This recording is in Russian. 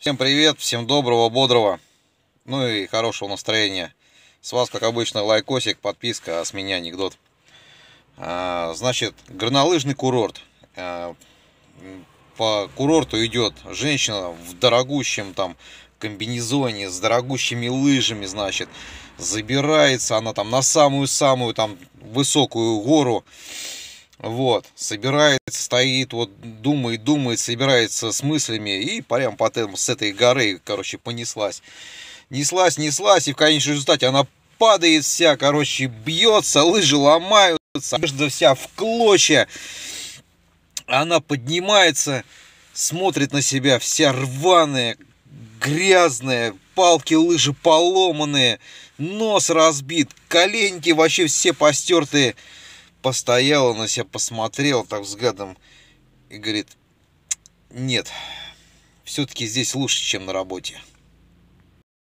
Всем привет, всем доброго, бодрого, ну и хорошего настроения. С вас, как обычно, лайкосик, подписка, а с меня анекдот. А, значит, горнолыжный курорт. А, по курорту идет женщина в дорогущем там комбинезоне, с дорогущими лыжами, значит. Забирается она там на самую-самую там высокую гору вот, собирается, стоит, вот думает, думает, собирается с мыслями и прям потом с этой горы, короче, понеслась. Неслась, неслась, и в конечном результате она падает вся, короче, бьется, лыжи ломаются, одежда вся в клочья. Она поднимается, смотрит на себя, вся рваная, грязная, палки, лыжи поломанные, нос разбит, коленки вообще все постертые постояла на себя, посмотрела так взглядом и говорит, нет, все-таки здесь лучше, чем на работе.